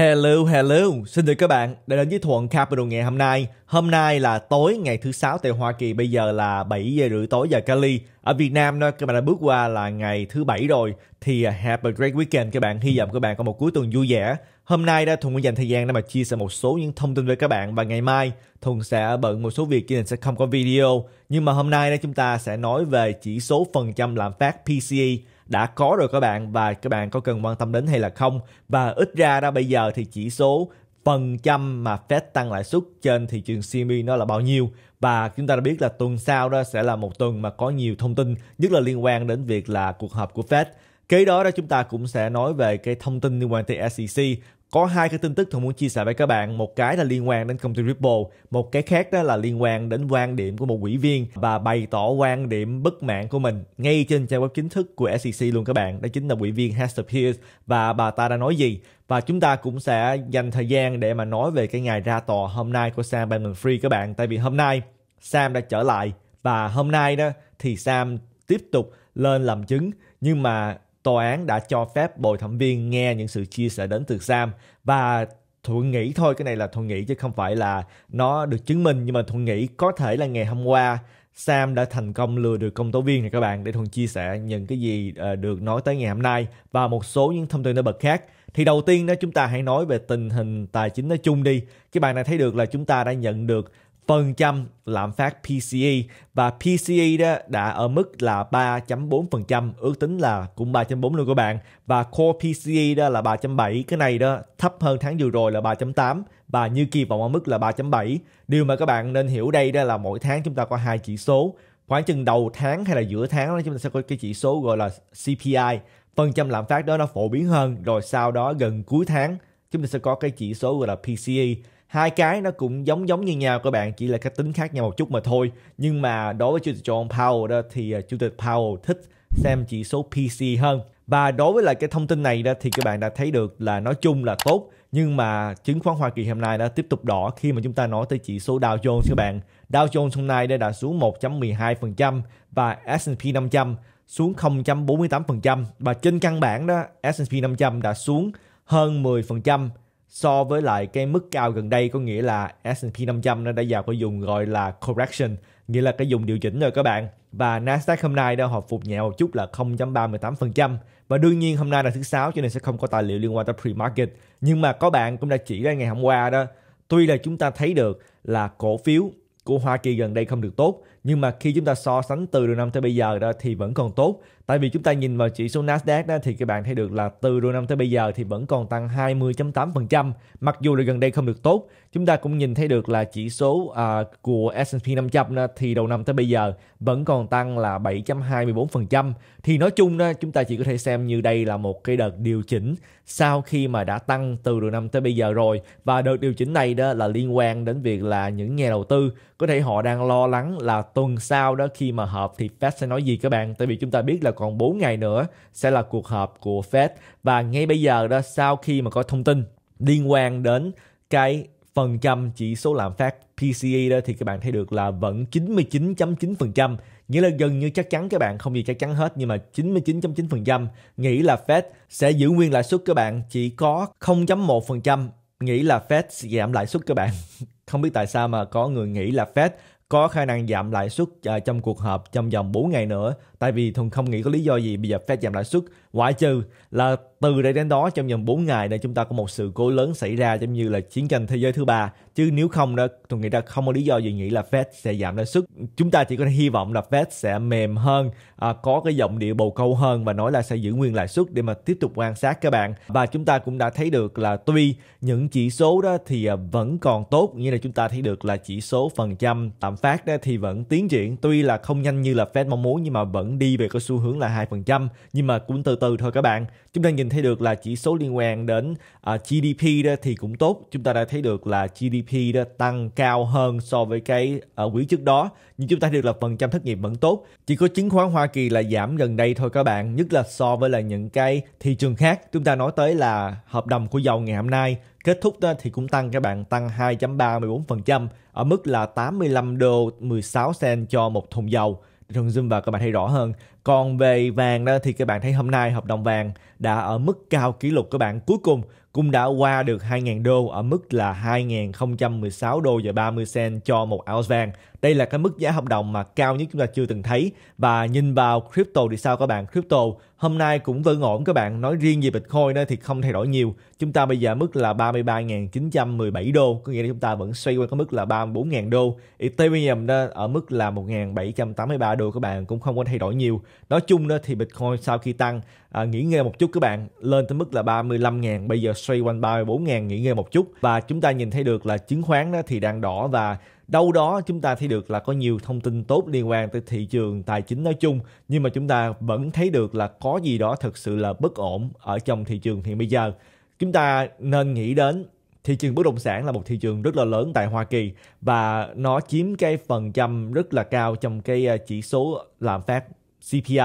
Hello, hello, xin chào các bạn đã đến với Thuận Capital ngày hôm nay. Hôm nay là tối ngày thứ sáu tại Hoa Kỳ, bây giờ là 7 giờ rưỡi tối giờ Cali. Ở Việt Nam đó, các bạn đã bước qua là ngày thứ bảy rồi. Thì à, have a great weekend các bạn. Hy vọng các bạn có một cuối tuần vui vẻ. Hôm nay đó Thuận muốn dành thời gian để mà chia sẻ một số những thông tin với các bạn và ngày mai Thuận sẽ bận một số việc nên sẽ không có video. Nhưng mà hôm nay đó chúng ta sẽ nói về chỉ số phần trăm lạm phát PCE đã có rồi các bạn và các bạn có cần quan tâm đến hay là không và ít ra ra bây giờ thì chỉ số phần trăm mà Fed tăng lãi suất trên thị trường CME nó là bao nhiêu và chúng ta đã biết là tuần sau đó sẽ là một tuần mà có nhiều thông tin nhất là liên quan đến việc là cuộc họp của Fed Kế đó đó chúng ta cũng sẽ nói về cái thông tin liên quan tới SEC có hai cái tin tức tôi muốn chia sẻ với các bạn một cái là liên quan đến công ty Ripple một cái khác đó là liên quan đến quan điểm của một quỹ viên và bày tỏ quan điểm bất mãn của mình ngay trên trang web chính thức của SEC luôn các bạn đó chính là quỹ viên Hester Pierce và bà ta đã nói gì và chúng ta cũng sẽ dành thời gian để mà nói về cái ngày ra tòa hôm nay của Sam Bankman-Fried các bạn tại vì hôm nay Sam đã trở lại và hôm nay đó thì Sam tiếp tục lên làm chứng nhưng mà tòa án đã cho phép bồi thẩm viên nghe những sự chia sẻ đến từ Sam và Thuận nghĩ thôi cái này là Thuận nghĩ chứ không phải là nó được chứng minh nhưng mà Thuận nghĩ có thể là ngày hôm qua Sam đã thành công lừa được công tố viên này các bạn để Thuận chia sẻ những cái gì ờ, được nói tới ngày hôm nay và một số những thông tin nổi bật khác. Thì đầu tiên đó chúng ta hãy nói về tình hình tài chính nói chung đi. Các bạn này thấy được là chúng ta đã nhận được phần trăm lạm phát PCE và PCE đó đã ở mức là 3.4% ước tính là cũng 3.4 luôn các bạn và Core PCE đó là 3.7 cái này đó thấp hơn tháng vừa rồi là 3.8 và như kỳ vọng ở mức là 3.7 điều mà các bạn nên hiểu đây đó là mỗi tháng chúng ta có hai chỉ số khoảng chừng đầu tháng hay là giữa tháng đó, chúng ta sẽ có cái chỉ số gọi là CPI phần trăm lạm phát đó nó phổ biến hơn rồi sau đó gần cuối tháng chúng ta sẽ có cái chỉ số gọi là PCE hai cái nó cũng giống giống như nhau các bạn chỉ là cách tính khác nhau một chút mà thôi nhưng mà đối với chủ tịch John Powell đó thì ờ, chủ tịch Powell thích xem chỉ số PC hơn và đối với lại cái thông tin này đó thì các bạn đã thấy được là nói chung là tốt nhưng mà chứng khoán Hoa Kỳ hôm nay đã tiếp tục đỏ khi mà chúng ta nói tới chỉ số Dow Jones các bạn. Dow Jones hôm nay đã xuống 1.12% và S&P 500 xuống 0.48% và trên căn bản đó S&P 500 đã xuống hơn 10% so với lại cái mức cao gần đây có nghĩa là S&P 500 nó đã vào cái dùng gọi là correction nghĩa là cái dùng điều chỉnh rồi các bạn và Nasdaq hôm nay đã hồi phục nhẹ một chút là 0.38% và đương nhiên hôm nay là thứ sáu cho nên sẽ không có tài liệu liên quan tới pre-market nhưng mà có bạn cũng đã chỉ ra ngày hôm qua đó tuy là chúng ta thấy được là cổ phiếu của Hoa Kỳ gần đây không được tốt nhưng mà khi chúng ta so sánh từ đầu năm tới bây giờ đó thì vẫn còn tốt tại vì chúng ta nhìn vào chỉ số Nasdaq đó thì các bạn thấy được là từ đầu năm tới bây giờ thì vẫn còn tăng 20.8% mặc dù là gần đây không được tốt chúng ta cũng nhìn thấy được là chỉ số uh, của S&P 500 đó, thì đầu năm tới bây giờ vẫn còn tăng là 7.24% thì nói chung đó chúng ta chỉ có thể xem như đây là một cái đợt điều chỉnh sau khi mà đã tăng từ đầu năm tới bây giờ rồi và đợt điều chỉnh này đó là liên quan đến việc là những nhà đầu tư có thể họ đang lo lắng là tuần sau đó khi mà họp thì Fed sẽ nói gì các bạn tại vì chúng ta biết là còn 4 ngày nữa sẽ là cuộc họp của Fed và ngay bây giờ đó sau khi mà có thông tin liên quan đến cái phần trăm chỉ số lạm phát PCE đó thì các bạn thấy được là vẫn 99.9% nghĩa là gần như chắc chắn các bạn không gì chắc chắn hết nhưng mà 99.9% nghĩ là Fed sẽ giữ nguyên lãi suất các bạn chỉ có 0.1% nghĩ là Fed sẽ giảm lãi suất các bạn không biết tại sao mà có người nghĩ là Fed có khả năng giảm lãi suất ờ, trong cuộc họp trong vòng 4 ngày nữa tại vì thường không nghĩ có lý do gì bây giờ Fed giảm lãi suất ngoại trừ là từ đây đến đó trong vòng 4 ngày này chúng ta có một sự cố lớn xảy ra giống như là chiến tranh thế giới thứ ba chứ nếu không đó tôi nghĩ ra không có lý do gì nghĩ là Fed sẽ giảm lãi suất chúng ta chỉ có thể hy vọng là Fed sẽ mềm hơn à, có cái giọng điệu bầu câu hơn và nói là sẽ giữ nguyên lãi suất để mà tiếp tục quan sát các bạn và chúng ta cũng đã thấy được là tuy những chỉ số đó thì à, vẫn còn tốt như là chúng ta thấy được là chỉ số phần trăm tạm phát đó thì vẫn tiến triển tuy là không nhanh như là Fed mong muốn nhưng mà vẫn đi về cái xu hướng là 2%, nhưng mà cũng từ từ thôi các bạn. Chúng ta nhìn thấy được là chỉ số liên quan đến uh, à, GDP đó thì cũng tốt. Chúng ta đã thấy được là GDP đó tăng cao hơn so với cái uh, quý trước đó, nhưng chúng ta thấy được là phần trăm thất nghiệp vẫn tốt. Chỉ có chứng khoán Hoa Kỳ là giảm gần đây thôi các bạn, nhất là so với là những cái thị trường khác. Chúng ta nói tới là hợp đồng của dầu ngày hôm nay kết thúc thì cũng tăng các bạn tăng 2.34% ở mức là 85 đô 16 cent cho một thùng dầu trong Zumba các bạn thấy rõ hơn. Còn về vàng đó thì các bạn thấy hôm nay hợp đồng vàng đã ở mức cao kỷ lục các bạn. Cuối cùng cũng đã qua được 2.000 đô ở mức là 2.016 đô và 30 cent cho một ounce vàng đây là cái mức giá hợp đồng mà cao nhất chúng ta chưa từng thấy và nhìn vào crypto thì sao các bạn crypto hôm nay cũng vẫn ổn các bạn nói riêng về bitcoin thì không thay đổi nhiều chúng ta bây giờ mức là 33.917 đô có nghĩa là chúng ta vẫn xoay quanh cái mức là 34.000 đô ethereum đó ở mức là 1.783 đô các bạn cũng không có thay đổi nhiều nói chung đó thì bitcoin sau khi tăng à, nghỉ ngơi một chút các bạn lên tới mức là 35.000 bây giờ xoay quanh 34.000 nghỉ ngơi một chút và chúng ta nhìn thấy được là chứng khoán đó thì đang đỏ và đâu đó chúng ta thấy được là có nhiều thông tin tốt liên quan tới thị trường tài chính nói chung nhưng mà chúng ta vẫn thấy được là có gì đó thực sự là bất ổn ở trong thị trường hiện bây giờ chúng ta nên nghĩ đến thị trường bất động sản là một thị trường rất là lớn tại Hoa Kỳ và nó chiếm cái phần trăm rất là cao trong cái à, chỉ số lạm phát CPI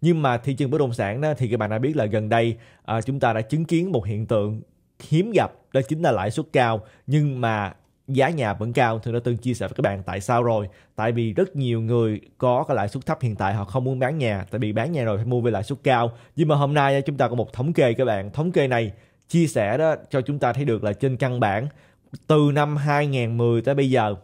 nhưng mà thị trường bất động sản đó, thì các bạn đã biết là gần đây à, chúng ta đã chứng kiến một hiện tượng hiếm gặp đó chính là lãi suất cao nhưng mà giá nhà vẫn cao thì đã từng chia sẻ với các bạn tại sao rồi tại vì rất nhiều người có cái lãi suất thấp hiện tại họ không muốn bán nhà tại vì bán nhà rồi phải mua với lãi suất cao nhưng mà hôm nay chúng ta có một thống kê các bạn thống kê này chia sẻ đó cho chúng ta thấy được là trên căn bản từ năm 2010 tới bây giờ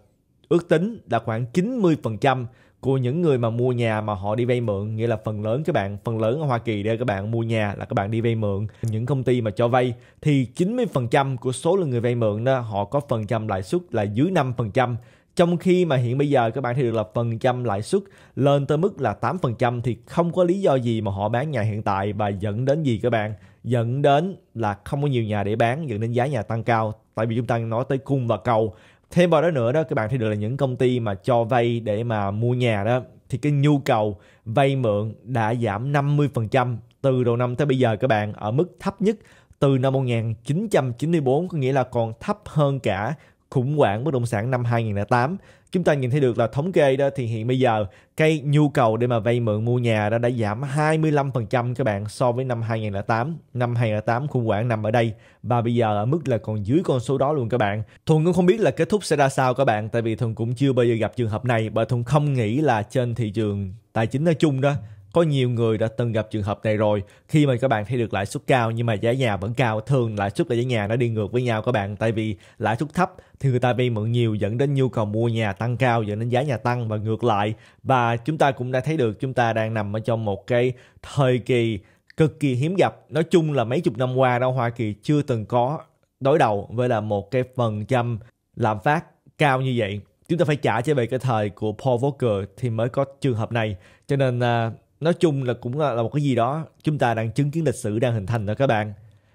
ước tính là khoảng 90% của những người mà mua nhà mà họ đi vay mượn nghĩa là phần lớn các bạn phần lớn ở Hoa Kỳ đây các bạn mua nhà là các bạn đi vay mượn những công ty mà cho vay thì 90% của số lượng người vay mượn đó họ có phần trăm lãi suất là dưới 5% trong khi mà hiện bây giờ các bạn thấy được là phần trăm lãi suất lên tới mức là 8% thì không có lý do gì mà họ bán nhà hiện tại và dẫn đến gì các bạn dẫn đến là không có nhiều nhà để bán dẫn đến giá nhà tăng cao tại vì chúng ta nói tới cung và cầu thêm vào đó nữa đó các bạn thấy được là những công ty mà cho vay để mà mua nhà đó thì cái nhu cầu vay mượn đã giảm 50% từ đầu năm tới bây giờ các bạn ở mức thấp nhất từ năm 1994 có nghĩa là còn thấp hơn cả khủng hoảng bất động sản năm 2008 chúng ta nhìn thấy được là thống kê đó thì hiện bây giờ cái nhu cầu để mà vay mượn mua nhà đó đã giảm 25% các bạn so với năm 2008 năm 2008 khủng hoảng nằm ở đây và bây giờ ở mức là còn dưới con số đó luôn các bạn Thuận cũng không biết là kết thúc sẽ ra sao các bạn tại vì Thuận cũng chưa bao giờ gặp trường hợp này bởi Thuận không nghĩ là trên thị trường tài chính nói chung đó có nhiều người đã từng gặp trường hợp này rồi. Khi mà các bạn thấy được lãi suất cao nhưng mà giá nhà vẫn cao, thường lãi suất và giá nhà nó đi ngược với nhau các bạn. Tại vì lãi suất thấp thì người ta vay mượn nhiều dẫn đến nhu cầu mua nhà tăng cao dẫn đến giá nhà tăng và ngược lại. Và chúng ta cũng đã thấy được chúng ta đang nằm ở trong một cái thời kỳ cực kỳ hiếm gặp. Nói chung là mấy chục năm qua đâu Hoa Kỳ chưa từng có đối đầu với là một cái phần trăm lạm phát cao như vậy chúng ta phải trả trở về cái thời của Paul Volcker thì mới có trường hợp này cho nên à, nói chung là cũng là một cái gì đó chúng ta đang chứng kiến lịch sử đang hình thành đó các bạn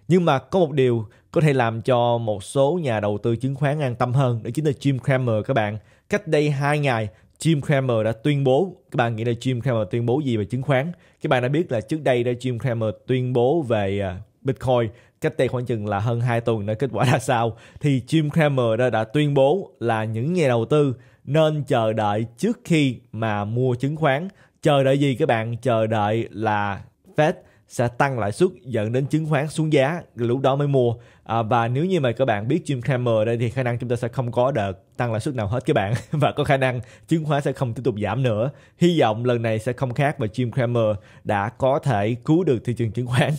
nhưng mà có một điều có thể làm cho một số nhà đầu tư chứng khoán an tâm hơn đó chính là Jim Cramer các bạn cách đây hai ngày Jim Cramer đã tuyên bố các bạn nghĩ là Jim Cramer tuyên bố gì về chứng khoán các bạn đã biết là trước đây đã Jim Cramer tuyên bố về à, Bitcoin cách đây khoảng chừng là hơn 2 tuần nữa kết quả ra sao thì Jim Cramer đã, đã tuyên bố là những nhà đầu tư nên chờ đợi trước khi mà mua chứng khoán chờ đợi gì các bạn chờ đợi là Fed sẽ tăng lãi suất dẫn đến chứng khoán xuống giá lúc đó mới mua à, và nếu như mà các bạn biết Jim Cramer đây thì khả năng chúng ta sẽ không có đợt tăng lãi suất nào hết các bạn và có khả năng chứng khoán sẽ không tiếp tục giảm nữa hy vọng lần này sẽ không khác và Jim Cramer đã có thể cứu được thị trường chứng khoán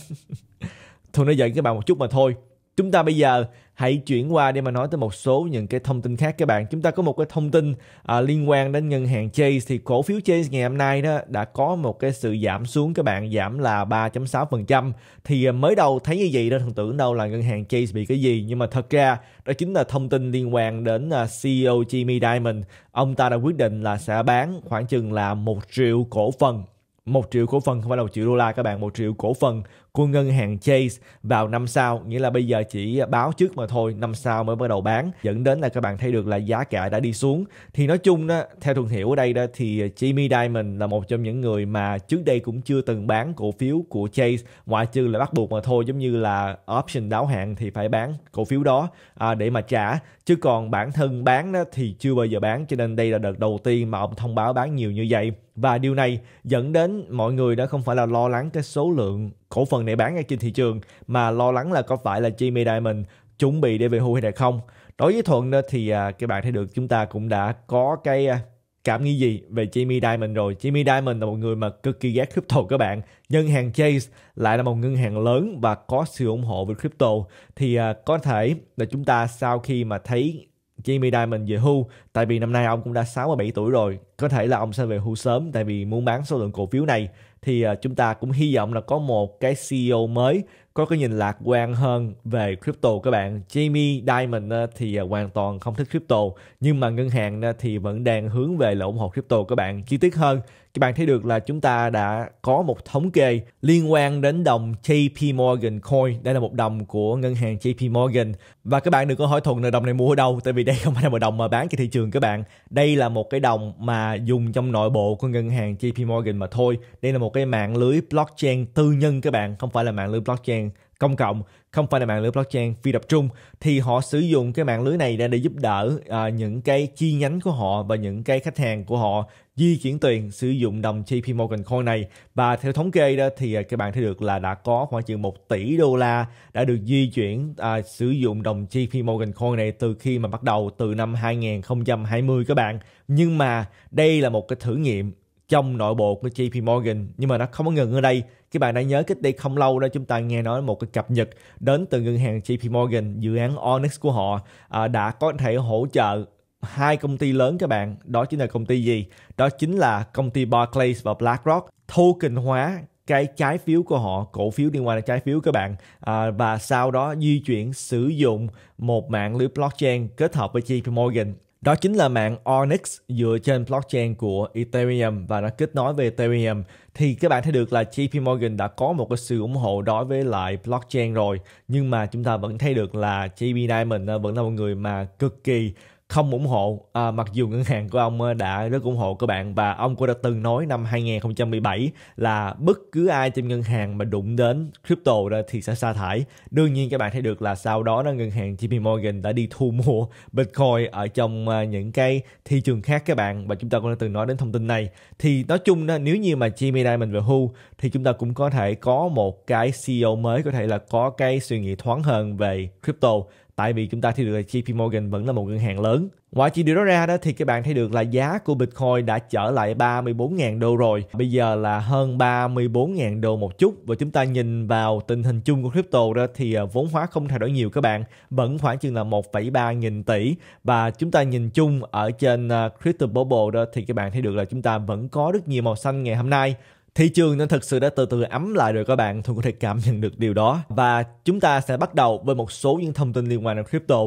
thôi nói giận các bạn một chút mà thôi chúng ta bây giờ hãy chuyển qua để mà nói tới một số những cái thông tin khác các bạn chúng ta có một cái thông tin à, liên quan đến ngân hàng Chase thì cổ phiếu Chase ngày hôm nay đó đã có một cái sự giảm xuống các bạn giảm là 3.6% thì à, mới đầu thấy như vậy đó thần tưởng đâu là ngân hàng Chase bị cái gì nhưng mà thật ra đó chính là thông tin liên quan đến à, CEO Jimmy Diamond ông ta đã quyết định là sẽ bán khoảng chừng là một triệu cổ phần một triệu cổ phần không phải là một triệu đô la các bạn một triệu cổ phần của ngân hàng Chase vào năm sau nghĩa là bây giờ chỉ báo trước mà thôi năm sau mới bắt đầu bán dẫn đến là các bạn thấy được là giá cả đã đi xuống thì nói chung đó theo thường hiểu ở đây đó thì Jamie Diamond là một trong những người mà trước đây cũng chưa từng bán cổ phiếu của Chase ngoại trừ là bắt buộc mà thôi giống như là option đáo hạn thì phải bán cổ phiếu đó à, để mà trả chứ còn bản thân bán đó thì chưa bao giờ bán cho nên đây là đợt đầu tiên mà ông thông báo bán nhiều như vậy và điều này dẫn đến mọi người đã không phải là lo lắng cái số lượng cổ phần để bán ngay trên thị trường mà lo lắng là có phải là Jimmy Diamond chuẩn bị để về hưu hay là không. Đối với Thuận thì à, các bạn thấy được chúng ta cũng đã có cái à, cảm nghĩ gì về Jimmy Diamond rồi. Jimmy Diamond là một người mà cực kỳ ghét crypto các bạn. Ngân hàng Chase lại là một ngân hàng lớn và có sự ủng hộ về crypto. Thì à, có thể là chúng ta sau khi mà thấy Jimmy Diamond về hưu tại vì năm nay ông cũng đã 67 tuổi rồi có thể là ông sẽ về hưu sớm tại vì muốn bán số lượng cổ phiếu này thì à, chúng ta cũng hy vọng là có một cái CEO mới có cái nhìn lạc quan hơn về crypto các bạn. Jamie Dimon ờ, thì ờ, hoàn toàn không thích crypto nhưng mà ngân hàng ờ, thì vẫn đang hướng về là ủng hộ crypto các bạn. Chi tiết hơn các bạn thấy được là chúng ta đã có một thống kê liên quan đến đồng JP Morgan Coin. Đây là một đồng của ngân hàng JP Morgan. Và các bạn đừng có hỏi thuần là đồng này mua ở đâu tại vì đây không phải là một đồng mà bán trên thị trường các bạn. Đây là một cái đồng mà dùng trong nội bộ của ngân hàng JP Morgan mà thôi. Đây là một cái mạng lưới blockchain tư nhân các bạn, không phải là mạng lưới blockchain công cộng không phải là mạng lưới blockchain phi tập trung thì họ sử dụng cái mạng lưới này để, để giúp đỡ à, những cái chi nhánh của họ và những cái khách hàng của họ di chuyển tiền sử dụng đồng JP Morgan Coin này và theo thống kê đó thì à, các bạn thấy được là đã có khoảng chừng 1 tỷ đô la đã được di chuyển à, sử dụng đồng JP Morgan Coin này từ khi mà bắt đầu từ năm 2020 các bạn nhưng mà đây là một cái thử nghiệm trong nội bộ của JP Morgan nhưng mà nó không có ngừng ở đây các bạn đã nhớ cách đây không lâu đó chúng ta nghe nói một cái cập nhật đến từ ngân hàng JP Morgan dự án Onyx của họ à, đã có thể hỗ trợ hai công ty lớn các bạn đó chính là công ty gì đó chính là công ty Barclays và BlackRock token hóa cái trái phiếu của họ cổ phiếu liên quan đến trái phiếu các bạn à, và sau đó di chuyển sử dụng một mạng lưới blockchain kết hợp với JP Morgan đó chính là mạng Onyx dựa trên blockchain của Ethereum và nó kết nối với Ethereum. Thì các bạn thấy được là JP Morgan đã có một cái sự ủng hộ đối với lại blockchain rồi. Nhưng mà chúng ta vẫn thấy được là JP Diamond vẫn là một người mà cực kỳ không ủng hộ à, mặc dù ngân hàng của ông ờ, đã rất ủng hộ các bạn và ông cũng đã từng nói năm 2017 là bất cứ ai trong ngân hàng mà đụng đến crypto đó thì sẽ sa thải. Đương nhiên các bạn thấy được là sau đó nó ngân hàng JP Morgan đã đi thu mua Bitcoin ở trong ờ, những cái thị trường khác các bạn và chúng ta cũng đã từng nói đến thông tin này. Thì nói chung đó, nếu như mà Jimmy Diamond về hưu thì chúng ta cũng có thể có một cái CEO mới có thể là có cái suy nghĩ thoáng hơn về crypto tại vì chúng ta thấy được là JP Morgan vẫn là một ngân hàng lớn. Ngoài chi điều đó ra đó thì các bạn thấy được là giá của Bitcoin đã trở lại 34.000 đô rồi. Bây giờ là hơn 34.000 đô một chút và chúng ta nhìn vào tình hình chung của crypto đó thì à, vốn hóa không thay đổi nhiều các bạn, vẫn khoảng chừng là 1,3 nghìn tỷ và chúng ta nhìn chung ở trên à, crypto bubble đó thì các bạn thấy được là chúng ta vẫn có rất nhiều màu xanh ngày hôm nay thị trường nó thực sự đã từ từ ấm lại rồi các bạn thường có thể cảm nhận được điều đó và chúng ta sẽ bắt đầu với một số những thông tin liên quan đến crypto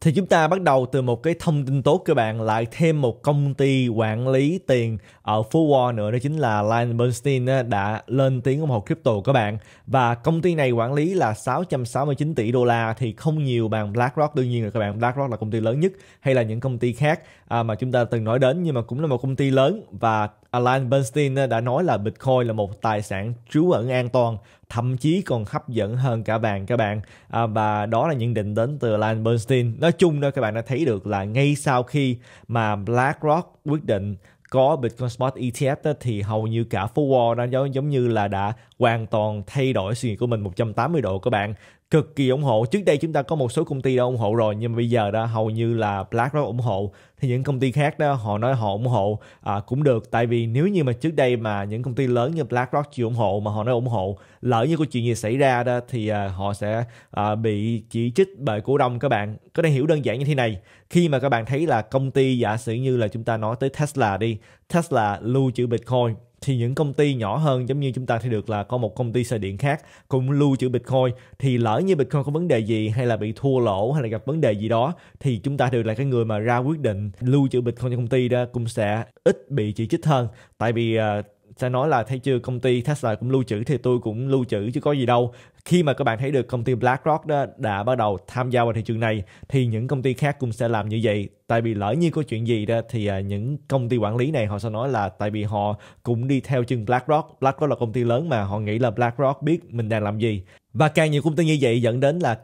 thì chúng ta bắt đầu từ một cái thông tin tốt cơ bạn lại thêm một công ty quản lý tiền ở phố Wall nữa đó chính là Lion Bernstein đã lên tiếng ủng hộ crypto các bạn và công ty này quản lý là 669 tỷ đô la thì không nhiều bằng BlackRock đương nhiên rồi các bạn BlackRock là công ty lớn nhất hay là những công ty khác à, mà chúng ta từng nói đến nhưng mà cũng là một công ty lớn và Alan Bernstein đã nói là Bitcoin là một tài sản trú ẩn an toàn, thậm chí còn hấp dẫn hơn cả vàng các bạn. À, và đó là nhận định đến từ Alan Bernstein. Nói chung đó các bạn đã thấy được là ngay sau khi mà BlackRock quyết định có Bitcoin Spot ETF đó, thì hầu như cả phố Wall nó giống giống như là đã hoàn toàn thay đổi suy nghĩ của mình 180 độ các bạn cực kỳ ủng hộ trước đây chúng ta có một số công ty đã ủng hộ rồi nhưng mà bây giờ đó hầu như là BlackRock ủng hộ thì những công ty khác đó họ nói họ ủng hộ à, cũng được tại vì nếu như mà trước đây mà những công ty lớn như BlackRock chưa ủng hộ mà họ nói ủng hộ lỡ như có chuyện gì xảy ra đó thì à, họ sẽ à, bị chỉ trích bởi cổ đông các bạn có thể hiểu đơn giản như thế này khi mà các bạn thấy là công ty giả sử như là chúng ta nói tới Tesla đi Tesla lưu trữ Bitcoin thì những công ty nhỏ hơn giống như chúng ta thì được là có một công ty xe điện khác cũng lưu trữ Bitcoin thì lỡ như Bitcoin có vấn đề gì hay là bị thua lỗ hay là gặp vấn đề gì đó thì chúng ta được là cái người mà ra quyết định lưu trữ Bitcoin cho công ty đó cũng sẽ ít bị chỉ trích hơn tại vì uh, sẽ nói là thấy chưa công ty Tesla cũng lưu trữ thì tôi cũng lưu trữ chứ có gì đâu khi mà các bạn thấy được công ty BlackRock đó đã bắt đầu tham gia vào thị trường này thì những công ty khác cũng sẽ làm như vậy tại vì lỡ như có chuyện gì đó thì à, những công ty quản lý này họ sẽ nói là tại vì họ cũng đi theo chân BlackRock BlackRock là công ty lớn mà họ nghĩ là BlackRock biết mình đang làm gì và càng nhiều công ty như vậy dẫn đến là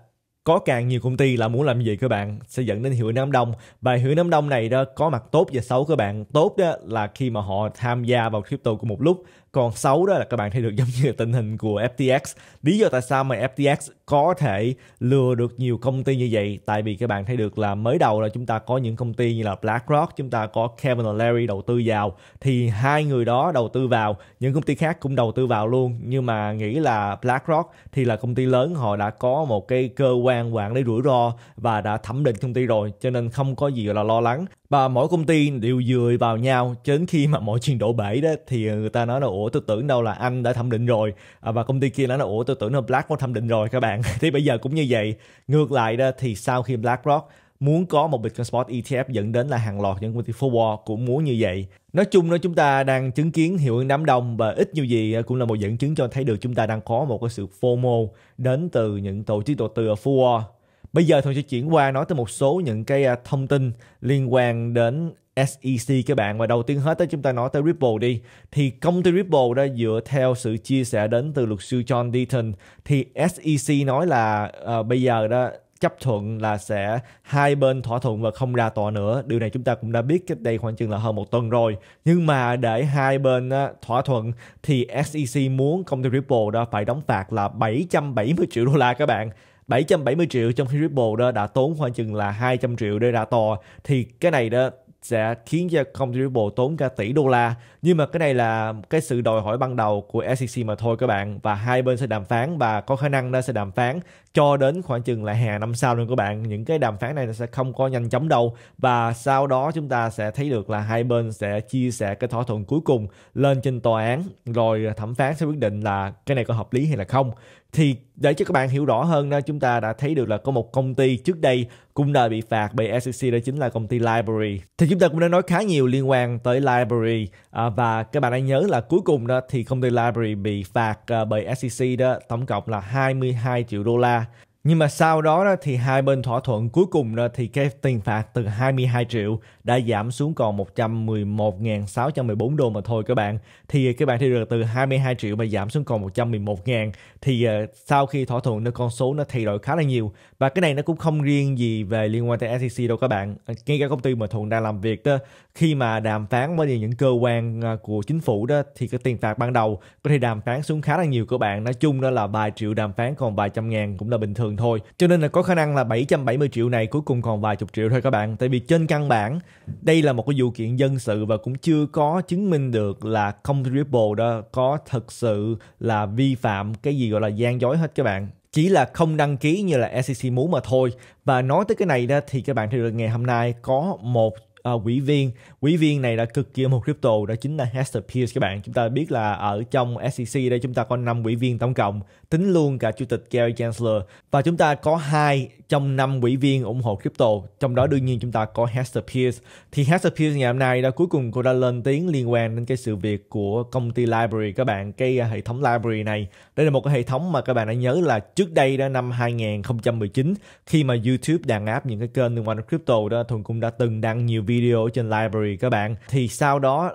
có càng nhiều công ty là muốn làm gì các bạn sẽ dẫn đến hiệu ứng đám đông và hiệu ứng đám đông này đó có mặt tốt và xấu các bạn tốt đó là khi mà họ tham gia vào crypto cùng một lúc còn xấu đó là các bạn thấy được giống như tình hình của FTX lý do tại sao mà FTX có thể lừa được nhiều công ty như vậy tại vì các bạn thấy được là mới đầu là chúng ta có những công ty như là BlackRock chúng ta có Kevin O'Leary đầu tư vào thì hai người đó đầu tư vào những công ty khác cũng đầu tư vào luôn nhưng mà nghĩ là BlackRock thì là công ty lớn họ đã có một cái cơ quan quản lý rủi ro và đã thẩm định công ty rồi cho nên không có gì là lo lắng và mỗi công ty đều dựa vào nhau cho đến khi mà mọi chuyện đổ bể đó thì người ta nói là ủa tôi tưởng đâu là anh đã thẩm định rồi à, và công ty kia nói là ủa tôi tưởng là có thẩm định rồi các bạn thì bây giờ cũng như vậy ngược lại đó thì sau khi BlackRock muốn có một Bitcoin Spot ETF dẫn đến là hàng loạt những công ty forward cũng muốn như vậy. Nói chung đó chúng ta đang chứng kiến hiệu ứng đám đông và ít nhiều gì cũng là một dẫn chứng cho thấy được chúng ta đang có một cái sự FOMO đến từ những tổ chức đầu tư ở forward Bây giờ Thuận sẽ chuyển qua nói tới một số những cái à, thông tin liên quan đến SEC các bạn và đầu tiên hết tới chúng ta nói tới Ripple đi thì công ty Ripple đã dựa theo sự chia sẻ đến từ luật sư John Deaton thì SEC nói là uh, bây giờ đó chấp thuận là sẽ hai bên thỏa thuận và không ra tòa nữa. Điều này chúng ta cũng đã biết cách đây khoảng chừng là hơn một tuần rồi. Nhưng mà để hai bên thỏa thuận thì SEC muốn công ty Ripple đó phải đóng phạt là 770 triệu đô la các bạn. 770 triệu trong khi Ripple đó đã tốn khoảng chừng là 200 triệu để ra to thì cái này đó sẽ khiến cho công ty Ripple tốn cả tỷ đô la nhưng mà cái này là cái sự đòi hỏi ban đầu của SEC mà thôi các bạn và hai bên sẽ đàm phán và có khả năng nó sẽ đàm phán cho đến khoảng chừng là hè năm sau luôn các bạn những cái đàm phán này nó sẽ không có nhanh chóng đâu và sau đó chúng ta sẽ thấy được là hai bên sẽ chia sẻ cái thỏa thuận cuối cùng lên trên tòa án rồi thẩm phán sẽ quyết định là cái này có hợp lý hay là không thì để cho các bạn hiểu rõ hơn đó chúng ta đã thấy được là có một công ty trước đây cũng đã bị phạt bởi SEC đó chính là công ty Library thì chúng ta cũng đã nói khá nhiều liên quan tới Library à, và các bạn hãy nhớ là cuối cùng đó thì công ty Library bị phạt à, bởi SEC đó tổng cộng là 22 triệu đô la nhưng mà sau đó, đó thì hai bên thỏa thuận cuối cùng đó thì cái tiền phạt từ 22 triệu đã giảm xuống còn 111.614 đô mà thôi các bạn. Thì các bạn thấy được từ 22 triệu mà giảm xuống còn 111.000 thì ờ, sau khi thỏa thuận nó con số nó thay đổi khá là nhiều và cái này nó cũng không riêng gì về liên quan tới SEC đâu các bạn ngay cả công ty mà thuận đang làm việc đó khi mà đàm phán với những cơ quan à, của chính phủ đó thì cái tiền phạt ban đầu có thể đàm phán xuống khá là nhiều các bạn nói chung đó là vài triệu đàm phán còn vài trăm ngàn cũng là bình thường thôi cho nên là có khả năng là 770 triệu này cuối cùng còn vài chục triệu thôi các bạn tại vì trên căn bản đây là một cái vụ kiện dân sự và cũng chưa có chứng minh được là công ty Ripple đó có thật sự là vi phạm cái gì gọi là gian dối hết các bạn chỉ là không đăng ký như là SEC muốn mà thôi và nói tới cái này đó thì các bạn thấy được ngày hôm nay có một Ờ, quỹ viên quỹ viên này là cực kỳ ủng hộ crypto đó chính là Hester Pierce các bạn chúng ta biết là ở trong SEC đây chúng ta có 5 quỹ viên tổng cộng tính luôn cả chủ tịch Gary Gensler và chúng ta có hai trong năm quỹ viên ủng hộ crypto trong đó đương nhiên chúng ta có Hester Pierce thì Hester Pierce ngày hôm nay đã cuối cùng cô đã lên tiếng liên quan đến cái sự việc của công ty library các bạn cái à, hệ thống library này đây là một cái hệ thống mà các bạn đã nhớ là trước đây đó năm 2019 khi mà YouTube đàn áp những cái kênh liên quan đến crypto đó Thuần cũng đã từng đăng nhiều video video ở trên library các bạn thì sau đó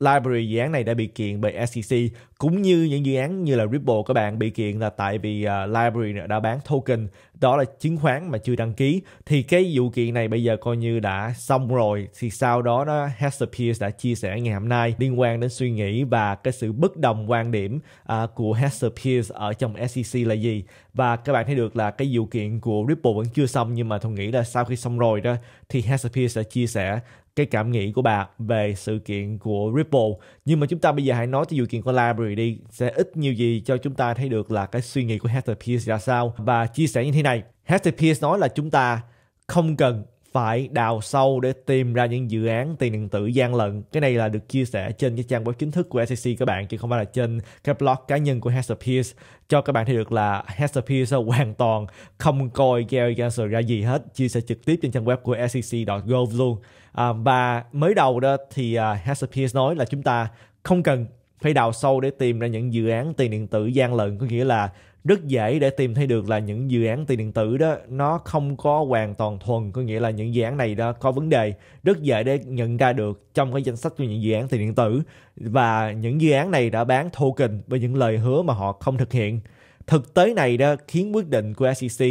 library dự án này đã bị kiện bởi SEC cũng như những dự án như là Ripple các bạn bị kiện là tại vì uh, library đã bán token đó là chứng khoán mà chưa đăng ký thì cái vụ kiện này bây giờ coi như đã xong rồi thì sau đó nó Hester Pierce đã chia sẻ ngày hôm nay liên quan đến suy nghĩ và cái sự bất đồng quan điểm uh, của Hester Pierce ở trong SEC là gì và các bạn thấy được là cái vụ kiện của Ripple vẫn chưa xong nhưng mà tôi nghĩ là sau khi xong rồi đó thì Hester Pierce sẽ chia sẻ cái cảm nghĩ của bà về sự kiện của Ripple. Nhưng mà chúng ta bây giờ hãy nói tới sự kiện của Library đi, sẽ ít nhiều gì cho chúng ta thấy được là cái suy nghĩ của hester Pierce ra sao. Và chia sẻ như thế này, hester Pierce nói là chúng ta không cần phải đào sâu để tìm ra những dự án tiền điện tử gian lận. Cái này là được chia sẻ trên cái trang web chính thức của SEC các bạn, chứ không phải là trên cái blog cá nhân của Hester Pierce. Cho các bạn thấy được là Hester Pierce hoàn toàn không coi Gary Gensler ra gì hết, chia sẻ trực tiếp trên trang web của SEC.gov luôn à, và mới đầu đó thì uh, à, Hasepeers nói là chúng ta không cần phải đào sâu để tìm ra những dự án tiền điện tử gian lận có nghĩa là rất dễ để tìm thấy được là những dự án tiền điện tử đó nó không có hoàn toàn thuần có nghĩa là những dự án này đó có vấn đề rất dễ để nhận ra được trong cái danh sách của những dự án tiền điện tử và những dự án này đã bán token với những lời hứa mà họ không thực hiện thực tế này đó khiến quyết định của SEC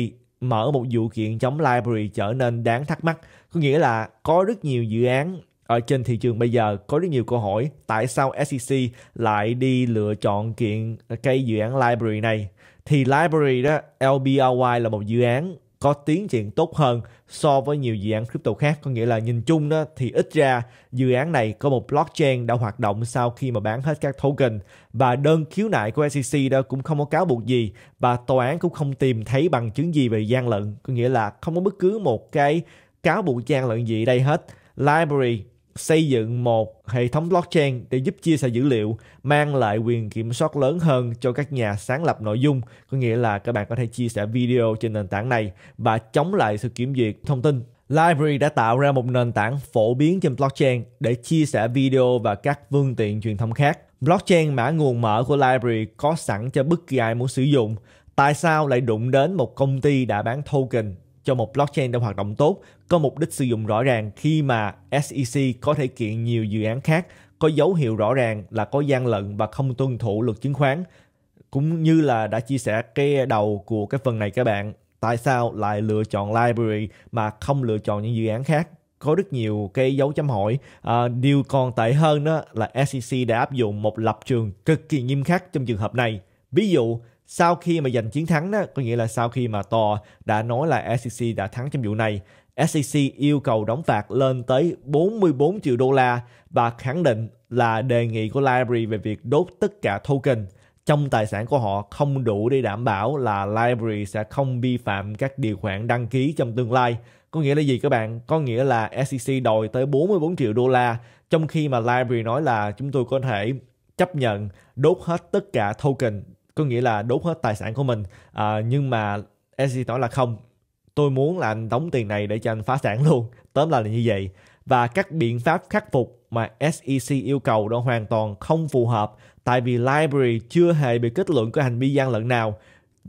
mở một vụ kiện chống library trở nên đáng thắc mắc. Có nghĩa là có rất nhiều dự án ở trên thị trường bây giờ có rất nhiều câu hỏi tại sao SEC lại đi lựa chọn kiện cái dự án library này thì library đó LBRY là một dự án có tiến triển tốt hơn so với nhiều dự án crypto khác có nghĩa là nhìn chung đó thì ít ra dự án này có một blockchain đã hoạt động sau khi mà bán hết các token và đơn khiếu nại của SEC đó cũng không có cáo buộc gì và tòa án cũng không tìm thấy bằng chứng gì về gian lận có nghĩa là không có bất cứ một cái cáo buộc gian lận gì đây hết library xây dựng một hệ thống blockchain để giúp chia sẻ dữ liệu, mang lại quyền kiểm soát lớn hơn cho các nhà sáng lập nội dung, có nghĩa là các bạn có thể chia sẻ video trên nền tảng này và chống lại sự kiểm duyệt thông tin. Library đã tạo ra một nền tảng phổ biến trên blockchain để chia sẻ video và các phương tiện truyền thông khác. Blockchain mã nguồn mở của Library có sẵn cho bất kỳ ai muốn sử dụng. Tại sao lại đụng đến một công ty đã bán token cho một blockchain đang hoạt động tốt có mục đích sử dụng rõ ràng khi mà SEC có thể kiện nhiều dự án khác có dấu hiệu rõ ràng là có gian lận và không tuân thủ luật chứng khoán cũng như là đã chia sẻ cái đầu của cái phần này các bạn tại sao lại lựa chọn library mà không lựa chọn những dự án khác có rất nhiều cái dấu chấm hỏi à, điều còn tệ hơn đó là SEC đã áp dụng một lập trường cực kỳ nghiêm khắc trong trường hợp này ví dụ sau khi mà giành chiến thắng đó, có nghĩa là sau khi mà tòa đã nói là SEC đã thắng trong vụ này, SEC yêu cầu đóng phạt lên tới 44 triệu đô la và khẳng định là đề nghị của Library về việc đốt tất cả token trong tài sản của họ không đủ để đảm bảo là Library sẽ không vi phạm các điều khoản đăng ký trong tương lai. Có nghĩa là gì các bạn? Có nghĩa là SEC đòi tới 44 triệu đô la trong khi mà Library nói là chúng tôi có thể chấp nhận đốt hết tất cả token có nghĩa là đốt hết tài sản của mình à, nhưng mà SG nói là không tôi muốn là anh đóng tiền này để cho anh phá sản luôn tóm lại là như vậy và các biện pháp khắc phục mà SEC yêu cầu đó hoàn toàn không phù hợp tại vì library chưa hề bị kết luận có hành vi gian lận nào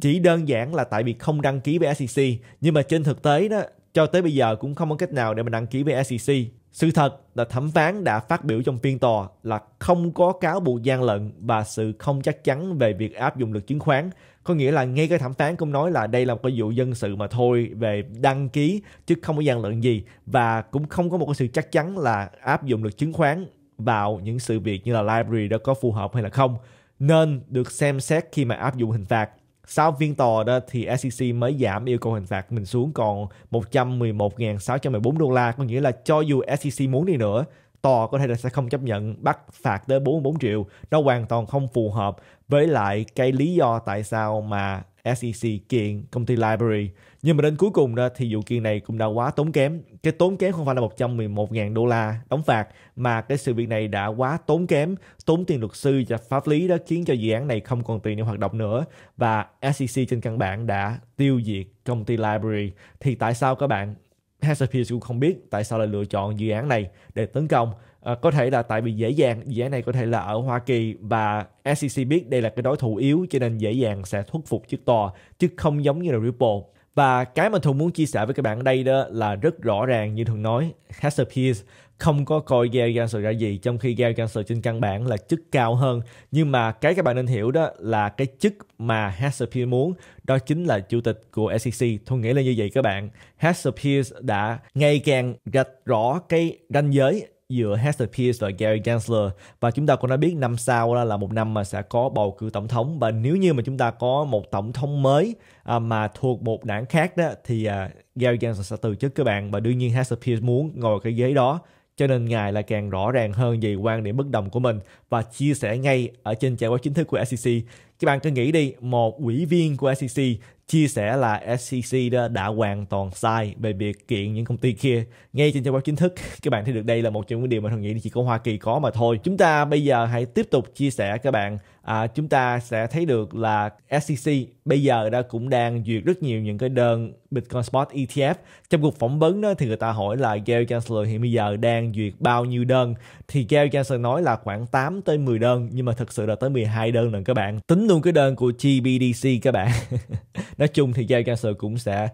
chỉ đơn giản là tại vì không đăng ký với SEC nhưng mà trên thực tế đó cho tới bây giờ cũng không có cách nào để mà đăng ký với SEC sự thật là thẩm phán đã phát biểu trong phiên tòa là không có cáo buộc gian lận và sự không chắc chắn về việc áp dụng luật chứng khoán. Có nghĩa là ngay cái thẩm phán cũng nói là đây là một cái vụ dân sự mà thôi về đăng ký chứ không có gian lận gì và cũng không có một cái sự chắc chắn là áp dụng luật chứng khoán vào những sự việc như là library đã có phù hợp hay là không nên được xem xét khi mà áp dụng hình phạt sau phiên tòa đó thì SEC mới giảm yêu cầu hình phạt mình xuống còn 111.614 đô la có nghĩa là cho dù SEC muốn đi nữa tòa có thể là sẽ không chấp nhận bắt phạt tới 44 triệu nó hoàn toàn không phù hợp với lại cái lý do tại sao mà SEC kiện công ty Library. Nhưng mà đến cuối cùng đó thì vụ kiện này cũng đã quá tốn kém. Cái tốn kém không phải là 111.000 đô la đóng phạt mà cái sự việc này đã quá tốn kém, tốn tiền luật sư và pháp lý đó khiến cho dự án này không còn tiền để hoạt động nữa và SEC trên căn bản đã tiêu diệt công ty Library. Thì tại sao các bạn Hasepears cũng không biết tại sao lại lựa chọn dự án này để tấn công À, có thể là tại vì dễ dàng giải này có thể là ở Hoa Kỳ và SEC biết đây là cái đối thủ yếu cho nên dễ dàng sẽ thuyết phục trước tòa chứ không giống như là Ripple và cái mà Thuận muốn chia sẻ với các bạn đây đó là rất rõ ràng như thường nói Hester không có coi Gary Gensler ra gì trong khi Gary Gensler trên căn bản là chức cao hơn nhưng mà cái các bạn nên hiểu đó là cái chức mà Hester muốn đó chính là chủ tịch của SEC Thuận nghĩ là như vậy các bạn Hester đã ngày càng gạch rõ cái ranh giới giữa Hester Pierce và Gary Gensler và chúng ta cũng đã biết năm sau là một năm mà sẽ có bầu cử tổng thống và nếu như mà chúng ta có một tổng thống mới à, mà thuộc một đảng khác đó thì à, Gary Gensler sẽ từ chức các bạn và đương nhiên Hester Pierce muốn ngồi cái ghế đó cho nên ngài là càng rõ ràng hơn về quan điểm bất đồng của mình và chia sẻ ngay ở trên trang web chính thức của SEC. Các bạn cứ nghĩ đi, một ủy viên của SEC chia sẻ là SEC đã, đã hoàn toàn sai về việc kiện những công ty kia ngay trên trang web chính thức các bạn thấy được đây là một trong những điều mà thằng nghĩ chỉ có Hoa Kỳ có mà thôi chúng ta bây giờ hãy tiếp tục chia sẻ các bạn à, chúng ta sẽ thấy được là SEC bây giờ đã cũng đang duyệt rất nhiều những cái đơn Bitcoin Spot ETF trong cuộc phỏng vấn đó thì người ta hỏi là Gary Gensler hiện bây giờ đang duyệt bao nhiêu đơn thì Gary Gensler nói là khoảng 8 tới 10 đơn nhưng mà thực sự là tới 12 đơn lần các bạn tính luôn cái đơn của GBDC các bạn nói chung thì Gary Cancer cũng sẽ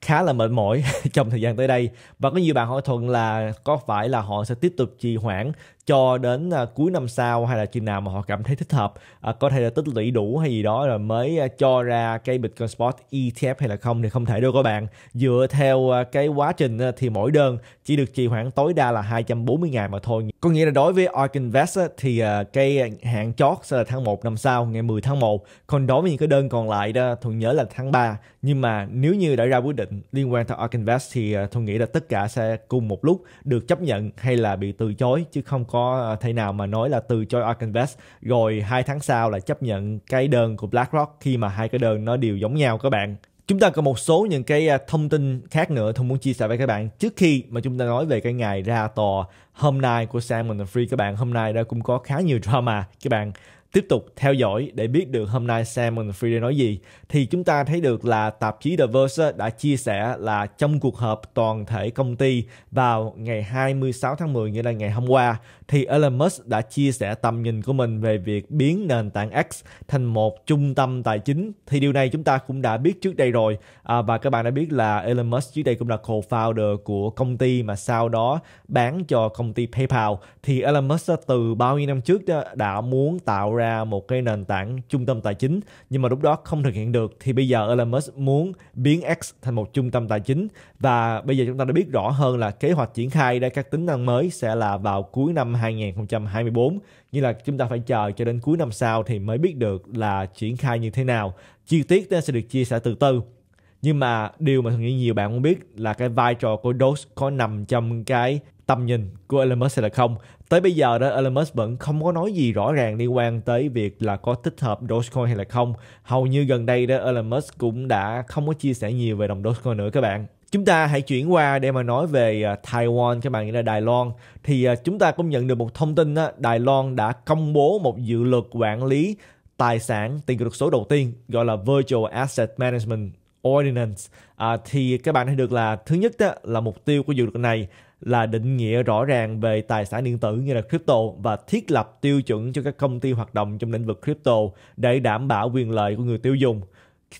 khá là mệt mỏi trong thời gian tới đây và có nhiều bạn hỏi thuận là có phải là họ sẽ tiếp tục trì hoãn cho đến à, cuối năm sau hay là chừng nào mà họ cảm thấy thích hợp à, có thể là tích lũy đủ hay gì đó rồi mới à, cho ra cái Bitcoin Spot ETF hay là không thì không thể đâu các bạn dựa theo à, cái quá trình à, thì mỗi đơn chỉ được trì hoãn tối đa là 240 ngày mà thôi có nghĩa là đối với Ark Invest á, thì à, cái hạn chót sẽ là tháng 1 năm sau ngày 10 tháng 1 còn đối với những cái đơn còn lại đó thuận nhớ là tháng 3 nhưng mà nếu như đã ra quyết định liên quan tới Ark Invest thì à, thuận nghĩ là tất cả sẽ cùng một lúc được chấp nhận hay là bị từ chối chứ không có có ờ, thầy nào mà nói là từ chối Ark Invest rồi hai tháng sau là chấp nhận cái đơn của BlackRock khi mà hai cái đơn nó đều giống nhau các bạn chúng ta có một số những cái ờ, thông tin khác nữa thông muốn chia sẻ với các bạn trước khi mà chúng ta nói về cái ngày ra tòa hôm nay của Salmon Free các bạn hôm nay đã cũng có khá nhiều drama các bạn tiếp tục theo dõi để biết được hôm nay Simon Friday nói gì thì chúng ta thấy được là tạp chí The Verge đã chia sẻ là trong cuộc họp toàn thể công ty vào ngày 26 tháng 10 nghĩa là ngày hôm qua thì Elon Musk đã chia sẻ tầm nhìn của mình về việc biến nền tảng X thành một trung tâm tài chính thì điều này chúng ta cũng đã biết trước đây rồi à, và các bạn đã biết là Elon Musk trước đây cũng là co-founder của công ty mà sau đó bán cho công ty PayPal thì Elon Musk từ bao nhiêu năm trước đã muốn tạo ra một cái nền tảng trung tâm tài chính nhưng mà lúc đó không thực hiện được thì bây giờ Elon Musk muốn biến X thành một trung tâm tài chính và bây giờ chúng ta đã biết rõ hơn là kế hoạch triển khai ra các tính năng mới sẽ là vào cuối năm 2024 như là chúng ta phải chờ cho đến cuối năm sau thì mới biết được là triển khai như thế nào chi tiết sẽ được chia sẻ từ từ nhưng mà điều mà thường nghĩ nhiều bạn muốn biết là cái vai trò của Doge có nằm trong cái tầm nhìn của Elon Musk sẽ là không. Tới bây giờ đó Elon Musk vẫn không có nói gì rõ ràng liên quan tới việc là có tích hợp Dogecoin hay là không. Hầu như gần đây đó Elon Musk cũng đã không có chia sẻ nhiều về đồng Dogecoin nữa các bạn. Chúng ta hãy chuyển qua để mà nói về à, Taiwan các bạn nghĩ là Đài Loan thì à, chúng ta cũng nhận được một thông tin đó, Đài Loan đã công bố một dự luật quản lý tài sản tiền kỹ thuật số đầu tiên gọi là Virtual Asset Management Ordinance à, thì các bạn thấy được là thứ nhất đó, là mục tiêu của dự luật này là định nghĩa rõ ràng về tài sản điện tử như là crypto và thiết lập tiêu chuẩn cho các công ty hoạt động trong lĩnh vực crypto để đảm bảo quyền lợi của người tiêu dùng.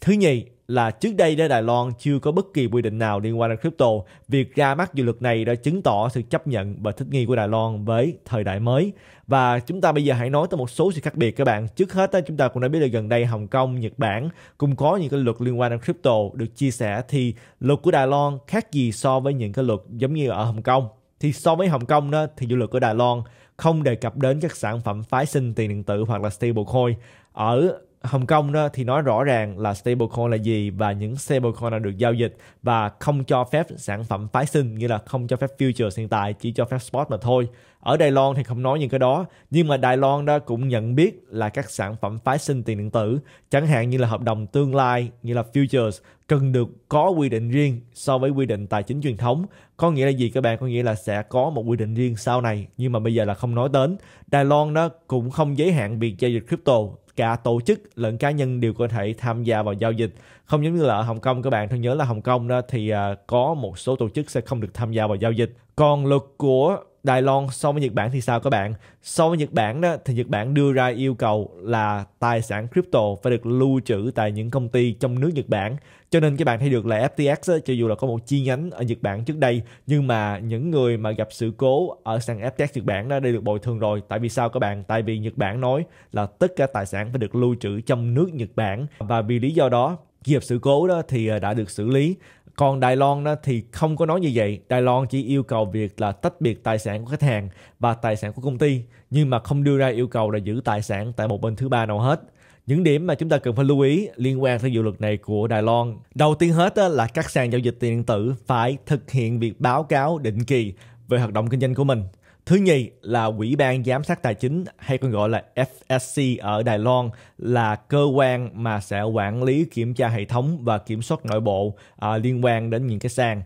Thứ nhì, là trước đây ở Đài Loan chưa có bất kỳ quy định nào liên quan đến crypto. Việc ra mắt dự luật này đã chứng tỏ sự chấp nhận và thích nghi của Đài Loan với thời đại mới. Và chúng ta bây giờ hãy nói tới một số sự khác biệt các bạn. Trước hết chúng ta cũng đã biết là gần đây Hồng Kông, Nhật Bản cũng có những cái luật liên quan đến crypto được chia sẻ thì luật của Đài Loan khác gì so với những cái luật giống như ở Hồng Kông. Thì so với Hồng Kông đó thì dự luật của Đài Loan không đề cập đến các sản phẩm phái sinh tiền điện tử hoặc là stablecoin. Ở Hồng Kông đó thì nói rõ ràng là stablecoin là gì và những stablecoin nào được giao dịch và không cho phép sản phẩm phái sinh như là không cho phép futures hiện tại chỉ cho phép spot mà thôi. Ở Đài Loan thì không nói những cái đó nhưng mà Đài Loan đó cũng nhận biết là các sản phẩm phái sinh tiền điện tử chẳng hạn như là hợp đồng tương lai như là futures cần được có quy định riêng so với quy định tài chính truyền thống có nghĩa là gì các bạn có nghĩa là sẽ có một quy định riêng sau này nhưng mà bây giờ là không nói đến Đài Loan đó cũng không giới hạn việc giao dịch crypto cả tổ chức lẫn cá nhân đều có thể tham gia vào giao dịch không giống như là ở Hồng Kông các bạn thân nhớ là Hồng Kông đó thì à, có một số tổ chức sẽ không được tham gia vào giao dịch còn luật của Đài Loan so với Nhật Bản thì sao các bạn? So với Nhật Bản đó thì Nhật Bản đưa ra yêu cầu là tài sản crypto phải được lưu trữ tại những công ty trong nước Nhật Bản. Cho nên các bạn thấy được là FTX đó, cho dù là có một chi nhánh ở Nhật Bản trước đây nhưng mà những người mà gặp sự cố ở sàn FTX Nhật Bản đó đây được bồi thường rồi. Tại vì sao các bạn? Tại vì Nhật Bản nói là tất cả tài sản phải được lưu trữ trong nước Nhật Bản và vì lý do đó khi gặp sự cố đó thì ờ, đã được xử lý còn Đài Loan đó thì không có nói như vậy Đài Loan chỉ yêu cầu việc là tách biệt tài sản của khách hàng và tài sản của công ty nhưng mà không đưa ra yêu cầu là giữ tài sản tại một bên thứ ba nào hết những điểm mà chúng ta cần phải lưu ý liên quan tới dự luật này của Đài Loan. Đầu tiên hết là các sàn giao dịch tiền điện tử phải thực hiện việc báo cáo định kỳ về hoạt động kinh doanh của mình. Thứ nhì là Ủy ban Giám sát Tài chính hay còn gọi là FSC ở Đài Loan là cơ quan mà sẽ quản lý kiểm tra hệ thống và kiểm soát nội bộ à, liên quan đến những cái sàn.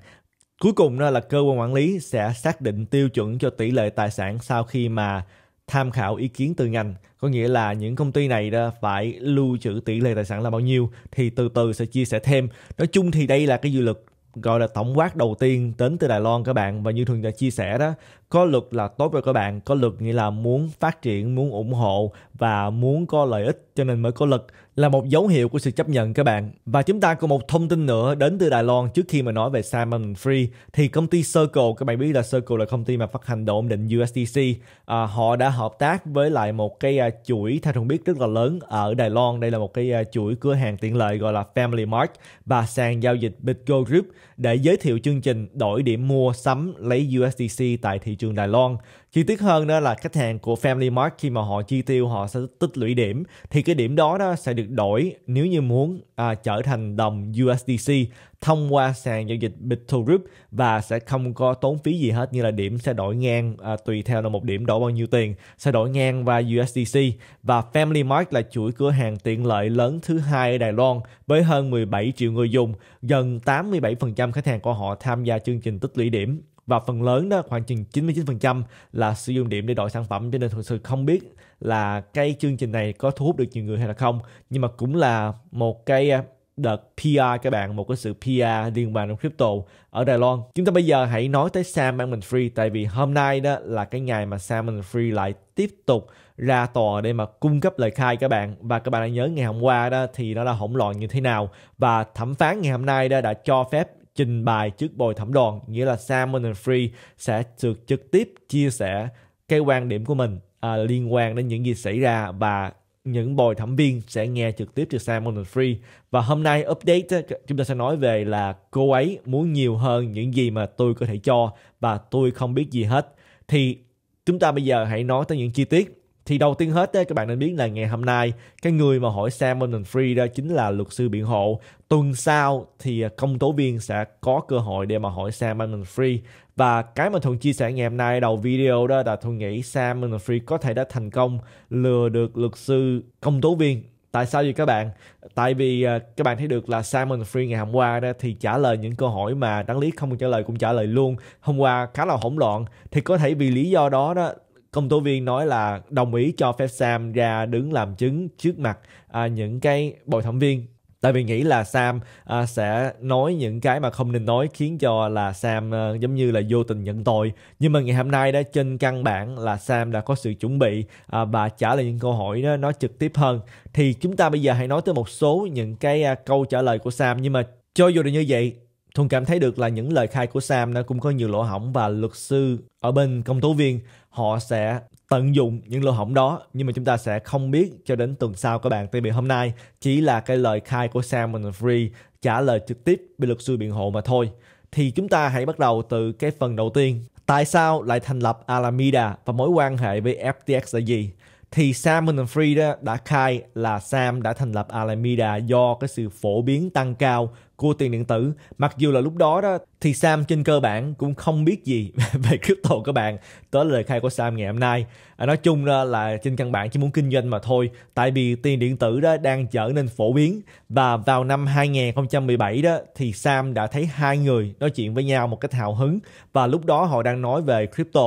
Cuối cùng đó là cơ quan quản lý sẽ xác định tiêu chuẩn cho tỷ lệ tài sản sau khi mà tham khảo ý kiến từ ngành có nghĩa là những công ty này đó phải lưu trữ tỷ lệ tài sản là bao nhiêu thì từ từ sẽ chia sẻ thêm nói chung thì đây là cái dự luật gọi là tổng quát đầu tiên đến từ Đài Loan các bạn và như thường đã chia sẻ đó có lực là tốt cho các bạn có lực nghĩa là muốn phát triển muốn ủng hộ và muốn có lợi ích cho nên mới có lực là một dấu hiệu của sự chấp nhận các bạn và chúng ta có một thông tin nữa đến từ Đài Loan trước khi mà nói về Salmon Free thì công ty Circle các bạn biết là Circle là công ty mà phát hành độ ổn định USDC à, họ đã hợp tác với lại một cái à, chuỗi theo thông biết rất là lớn ở Đài Loan đây là một cái à, chuỗi cửa hàng tiện lợi gọi là Family Mart và sàn giao dịch Bitgo Group để giới thiệu chương trình đổi điểm mua sắm lấy USDC tại thị trường trường Đài Loan. Chi tiết hơn đó là khách hàng của Family Mart khi mà họ chi tiêu họ sẽ tích lũy điểm thì cái điểm đó đó sẽ được đổi nếu như muốn à, trở thành đồng USDC thông qua sàn giao dịch Bitcoin và sẽ không có tốn phí gì hết như là điểm sẽ đổi ngang à, tùy theo là một điểm đổi bao nhiêu tiền sẽ đổi ngang và USDC và Family Mart là chuỗi cửa hàng tiện lợi lớn thứ hai ở Đài Loan với hơn 17 triệu người dùng gần 87% khách hàng của họ tham gia chương trình tích lũy điểm và phần lớn đó khoảng chừng 99% là sử dụng điểm để đổi sản phẩm cho nên thực sự không biết là cái chương trình này có thu hút được nhiều người hay là không nhưng mà cũng là một cái à, đợt PR các bạn một cái sự PR liên quan đến crypto ở Đài Loan chúng ta bây giờ hãy nói tới Sam Bankman Free tại vì hôm nay đó là cái ngày mà Sam Bankman Free lại tiếp tục ra tòa để mà cung cấp lời khai các bạn và các bạn đã nhớ ngày hôm qua đó thì nó đã hỗn loạn như thế nào và thẩm phán ngày hôm nay đó đã cho phép trình bày trước bồi thẩm đoàn nghĩa là Salmon and Free sẽ được trực tiếp chia sẻ cái quan điểm của mình à, liên quan đến những gì xảy ra và những bồi thẩm viên sẽ nghe trực tiếp từ Simon and Free và hôm nay update chúng ta sẽ nói về là cô ấy muốn nhiều hơn những gì mà tôi có thể cho và tôi không biết gì hết thì chúng ta bây giờ hãy nói tới những chi tiết thì đầu tiên hết ấy, các bạn nên biết là ngày hôm nay cái người mà hỏi Sam and Free đó chính là luật sư biện hộ tuần sau thì à, công tố viên sẽ có cơ hội để mà hỏi Sam and Free và cái mà Thuận chia sẻ ngày hôm nay đầu video đó là Thuận nghĩ Sam and Free có thể đã thành công lừa được luật sư công tố viên Tại sao vậy các bạn? Tại vì à, các bạn thấy được là Simon Free ngày hôm qua đó thì trả lời những câu hỏi mà đáng lý không trả lời cũng trả lời luôn. Hôm qua khá là hỗn loạn. Thì có thể vì lý do đó đó công tố viên nói là đồng ý cho phép Sam ra đứng làm chứng trước mặt à, những cái bồi thẩm viên tại vì nghĩ là Sam à, sẽ nói những cái mà không nên nói khiến cho là Sam à, giống như là vô tình nhận tội nhưng mà ngày hôm nay đó trên căn bản là Sam đã có sự chuẩn bị à, và trả lời những câu hỏi đó nó trực tiếp hơn thì chúng ta bây giờ hãy nói tới một số những cái à, câu trả lời của Sam nhưng mà cho dù là như vậy Thuần cảm thấy được là những lời khai của Sam nó cũng có nhiều lỗ hỏng và luật sư ở bên công tố viên họ sẽ tận dụng những lỗ hổng đó nhưng mà chúng ta sẽ không biết cho đến tuần sau các bạn tại vì hôm nay chỉ là cái lời khai của Salmon Free trả lời trực tiếp bị luật sư biện hộ mà thôi thì chúng ta hãy bắt đầu từ cái phần đầu tiên tại sao lại thành lập Alameda và mối quan hệ với FTX là gì thì Salmon Free đó đã khai là Sam đã thành lập Alameda do cái sự phổ biến tăng cao của tiền điện tử mặc dù là lúc đó đó thì Sam trên cơ bản cũng không biết gì về crypto các bạn Tới lời khai của Sam ngày hôm nay à, nói chung ra là trên căn bản chỉ muốn kinh doanh mà thôi tại vì tiền điện tử đó đang trở nên phổ biến và vào năm 2017 đó thì Sam đã thấy hai người nói chuyện với nhau một cách hào hứng và lúc đó họ đang nói về crypto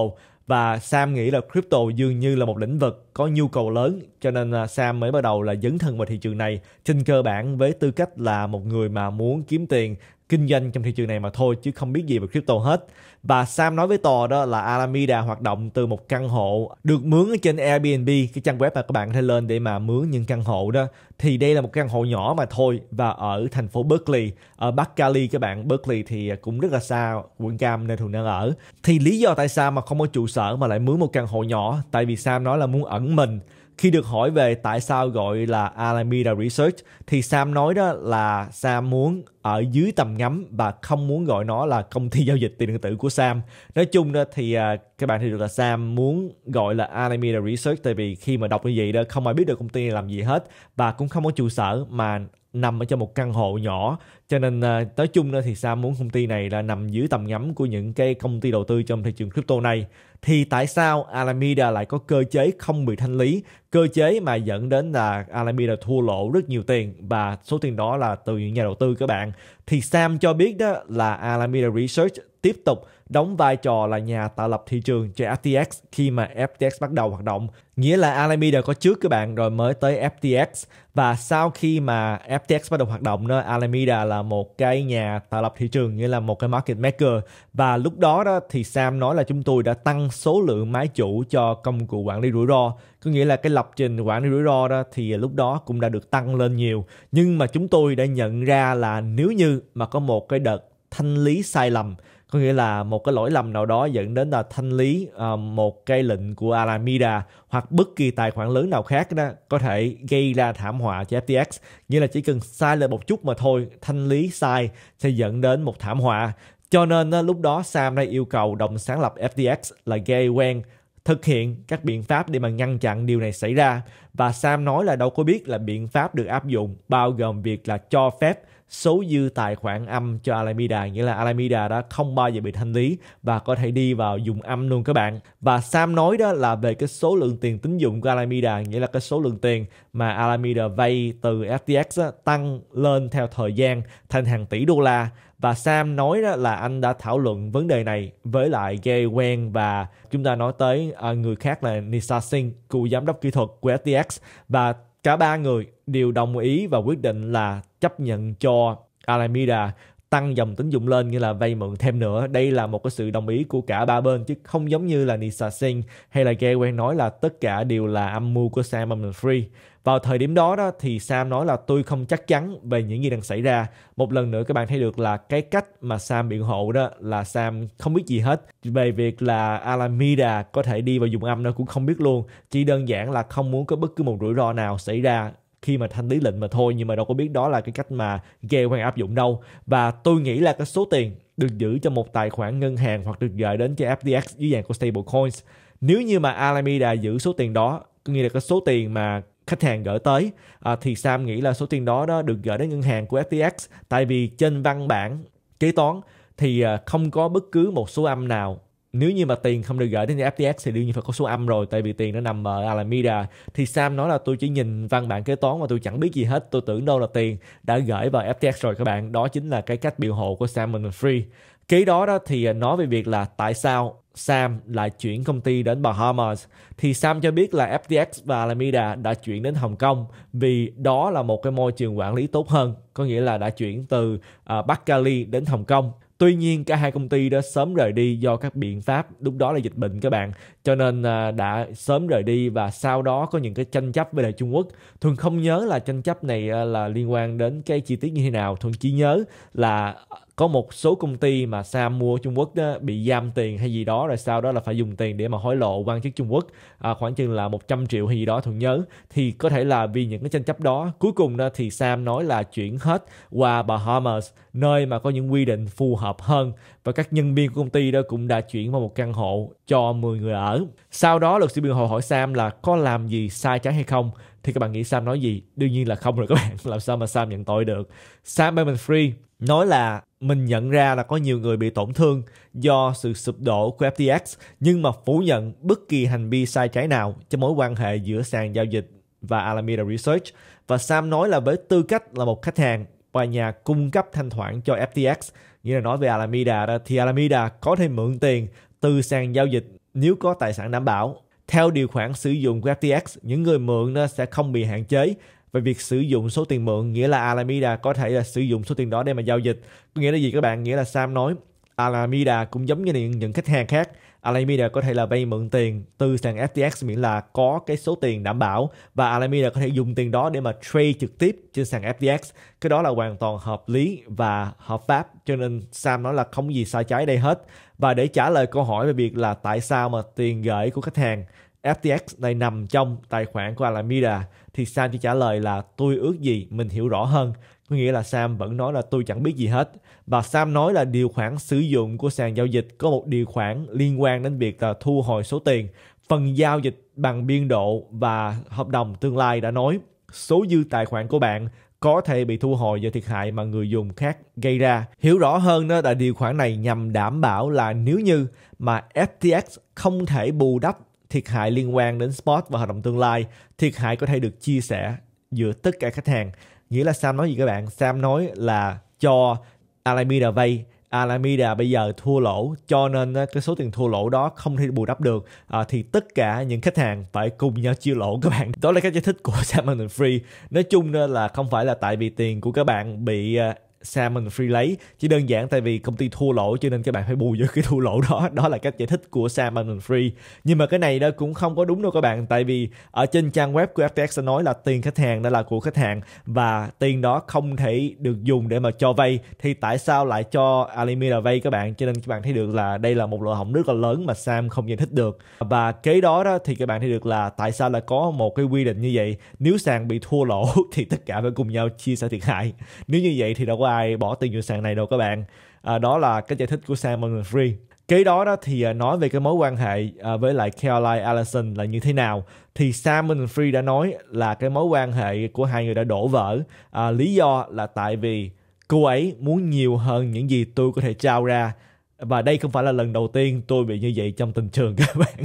và Sam nghĩ là crypto dường như là một lĩnh vực có nhu cầu lớn cho nên à, Sam mới bắt đầu là dấn thân vào thị trường này trên cơ bản với tư cách là một người mà muốn kiếm tiền kinh doanh trong thị trường này mà thôi chứ không biết gì về crypto hết. Và Sam nói với Tò đó là Alameda hoạt động từ một căn hộ được mướn ở trên Airbnb, cái trang web mà các bạn có thể lên để mà mướn những căn hộ đó. Thì đây là một căn hộ nhỏ mà thôi và ở thành phố Berkeley, ở Bắc Cali các bạn, Berkeley thì cũng rất là xa quận Cam nơi thường đang ở. Thì lý do tại sao mà không có trụ sở mà lại mướn một căn hộ nhỏ? Tại vì Sam nói là muốn ẩn mình khi được hỏi về tại sao gọi là Alameda Research thì Sam nói đó là Sam muốn ở dưới tầm ngắm và không muốn gọi nó là công ty giao dịch tiền điện tử của Sam. Nói chung đó thì à, các bạn thì được là Sam muốn gọi là Alameda Research tại vì khi mà đọc như vậy đó không ai biết được công ty này làm gì hết và cũng không có trụ sở mà nằm ở trong một căn hộ nhỏ cho nên à, nói chung đó thì Sam muốn công ty này là nằm dưới tầm ngắm của những cái công ty đầu tư trong thị trường crypto này thì tại sao Alameda lại có cơ chế không bị thanh lý cơ chế mà dẫn đến là Alameda thua lỗ rất nhiều tiền và số tiền đó là từ những nhà đầu tư các bạn thì Sam cho biết đó là Alameda Research tiếp tục đóng vai trò là nhà tạo lập thị trường cho FTX khi mà FTX bắt đầu hoạt động. Nghĩa là Alameda có trước các bạn rồi mới tới FTX và sau khi mà FTX bắt đầu hoạt động đó Alameda là một cái nhà tạo lập thị trường nghĩa là một cái market maker và lúc đó đó thì Sam nói là chúng tôi đã tăng số lượng máy chủ cho công cụ quản lý rủi ro có nghĩa là cái lập trình quản lý rủi ro đó thì lúc đó cũng đã được tăng lên nhiều nhưng mà chúng tôi đã nhận ra là nếu như mà có một cái đợt thanh lý sai lầm có nghĩa là một cái lỗi lầm nào đó dẫn đến là thanh lý ờ, một cây lệnh của Alameda hoặc bất kỳ tài khoản lớn nào khác đó có thể gây ra thảm họa cho FTX nghĩa là chỉ cần sai lệch một chút mà thôi thanh lý sai sẽ dẫn đến một thảm họa cho nên lúc đó Sam đã yêu cầu đồng sáng lập FTX là Gay Wang thực hiện các biện pháp để mà ngăn chặn điều này xảy ra và Sam nói là đâu có biết là biện pháp được áp dụng bao gồm việc là cho phép số dư tài khoản âm cho Alameda nghĩa là Alameda đã không bao giờ bị thanh lý và có thể đi vào dùng âm luôn các bạn và Sam nói đó là về cái số lượng tiền tín dụng của Alameda nghĩa là cái số lượng tiền mà Alameda vay từ FTX á, tăng lên theo thời gian thành hàng tỷ đô la và Sam nói đó là anh đã thảo luận vấn đề này với lại Jay Wen và chúng ta nói tới à, người khác là Nisa Singh, cựu giám đốc kỹ thuật của FTX và Cả ba người đều đồng ý và quyết định là chấp nhận cho Alameda tăng dòng tín dụng lên như là vay mượn thêm nữa. Đây là một cái sự đồng ý của cả ba bên chứ không giống như là Nisa Singh hay là Gay quen nói là tất cả đều là âm mưu của Sam bankman Free. Vào thời điểm đó đó thì Sam nói là tôi không chắc chắn về những gì đang xảy ra. Một lần nữa các bạn thấy được là cái cách mà Sam biện hộ đó là Sam không biết gì hết về việc là Alameda có thể đi vào dùng âm nó cũng không biết luôn. Chỉ đơn giản là không muốn có bất cứ một rủi ro nào xảy ra khi mà thanh lý lệnh mà thôi nhưng mà đâu có biết đó là cái cách mà ghe quan áp dụng đâu và tôi nghĩ là cái số tiền được giữ cho một tài khoản ngân hàng hoặc được gửi đến cho FTX dưới dạng của stable coins nếu như mà Alameda giữ số tiền đó có nghĩa là cái số tiền mà khách hàng gửi tới à, thì Sam nghĩ là số tiền đó đó được gửi đến ngân hàng của FTX tại vì trên văn bản kế toán thì à, không có bất cứ một số âm nào nếu như mà tiền không được gửi đến FTX thì đương nhiên phải có số âm rồi tại vì tiền nó nằm ở Alameda thì Sam nói là tôi chỉ nhìn văn bản kế toán mà tôi chẳng biết gì hết tôi tưởng đâu là tiền đã gửi vào FTX rồi các bạn đó chính là cái cách biểu hộ của Sam Free Ký đó đó thì à, nói về việc là tại sao Sam lại chuyển công ty đến Bahamas thì Sam cho biết là FTX và Alameda đã chuyển đến Hồng Kông vì đó là một cái môi trường quản lý tốt hơn, có nghĩa là đã chuyển từ uh, Bắc Cali đến Hồng Kông. Tuy nhiên cả hai công ty đã sớm rời đi do các biện pháp lúc đó là dịch bệnh các bạn cho nên uh, đã sớm rời đi và sau đó có những cái tranh chấp với đại Trung Quốc. thường không nhớ là tranh chấp này uh, là liên quan đến cái chi tiết như thế nào, thường chỉ nhớ là có một số công ty mà Sam mua Trung Quốc đó, bị giam tiền hay gì đó rồi sau đó là phải dùng tiền để mà hối lộ quan chức Trung Quốc à, khoảng chừng là 100 triệu hay gì đó thuận nhớ thì có thể là vì những cái tranh chấp đó cuối cùng đó thì Sam nói là chuyển hết qua Bahamas nơi mà có những quy định phù hợp hơn và các nhân viên của công ty đó cũng đã chuyển vào một căn hộ cho 10 người ở sau đó luật sư biên hộ hỏi Sam là có làm gì sai trái hay không thì các bạn nghĩ Sam nói gì? Đương nhiên là không rồi các bạn, làm sao mà Sam nhận tội được. Sam Bankman-Fried nói là mình nhận ra là có nhiều người bị tổn thương do sự sụp đổ của FTX nhưng mà phủ nhận bất kỳ hành vi sai trái nào cho mối quan hệ giữa sàn giao dịch và Alameda Research và Sam nói là với tư cách là một khách hàng và nhà cung cấp thanh khoản cho FTX nghĩa là nói về Alameda đó, thì Alameda có thể mượn tiền từ sàn giao dịch nếu có tài sản đảm bảo theo điều khoản sử dụng của FTX, những người mượn nó sẽ không bị hạn chế về việc sử dụng số tiền mượn nghĩa là Alameda có thể là sử dụng số tiền đó để mà giao dịch có nghĩa là gì các bạn nghĩa là Sam nói Alameda cũng giống như những, những khách hàng khác Alameda có thể là vay mượn tiền từ sàn FTX miễn là có cái số tiền đảm bảo và Alameda có thể dùng tiền đó để mà trade trực tiếp trên sàn FTX. Cái đó là hoàn toàn hợp lý và hợp pháp cho nên Sam nói là không gì sai trái đây hết. Và để trả lời câu hỏi về việc là tại sao mà tiền gửi của khách hàng FTX này nằm trong tài khoản của Alameda thì Sam chỉ trả lời là tôi ước gì mình hiểu rõ hơn có nghĩa là Sam vẫn nói là tôi chẳng biết gì hết và Sam nói là điều khoản sử dụng của sàn giao dịch có một điều khoản liên quan đến việc là thu hồi số tiền phần giao dịch bằng biên độ và hợp đồng tương lai đã nói số dư tài khoản của bạn có thể bị thu hồi do thiệt hại mà người dùng khác gây ra. Hiểu rõ hơn đó là điều khoản này nhằm đảm bảo là nếu như mà FTX không thể bù đắp thiệt hại liên quan đến spot và hợp đồng tương lai thiệt hại có thể được chia sẻ giữa tất cả khách hàng nghĩa là sam nói gì các bạn sam nói là cho alameda vay Alameda bây giờ thua lỗ cho nên ờ, cái số tiền thua lỗ đó không thể bù đắp được à, thì tất cả những khách hàng phải cùng nhau chia lỗ các bạn đó là cái giải thích của Sam Free nói chung là không phải là tại vì tiền của các bạn bị ờ, Salmon Free lấy chỉ đơn giản tại vì công ty thua lỗ cho nên các bạn phải bù vô cái thua lỗ đó đó là cách giải thích của Salmon Free nhưng mà cái này đó cũng không có đúng đâu các bạn tại vì ở trên trang web của FTX đã nói là tiền khách hàng đó là của khách hàng và tiền đó không thể được dùng để mà cho vay thì tại sao lại cho Alameda vay các bạn cho nên các bạn thấy được là đây là một lỗ hổng rất là lớn mà Sam không giải thích được và kế đó đó thì các bạn thấy được là tại sao lại có một cái quy định như vậy nếu sàn bị thua lỗ thì tất cả phải cùng nhau chia sẻ thiệt hại nếu như vậy thì đâu có ai ai bỏ tiền vào sàn này đâu các bạn à, đó là cái giải thích của Sam Free kế đó đó thì à, nói về cái mối quan hệ à, với lại Caroline Allison là như thế nào thì Sam Free đã nói là cái mối quan hệ của hai người đã đổ vỡ à, lý do là tại vì cô ấy muốn nhiều hơn những gì tôi có thể trao ra và đây không phải là lần đầu tiên tôi bị như vậy trong tình trường các bạn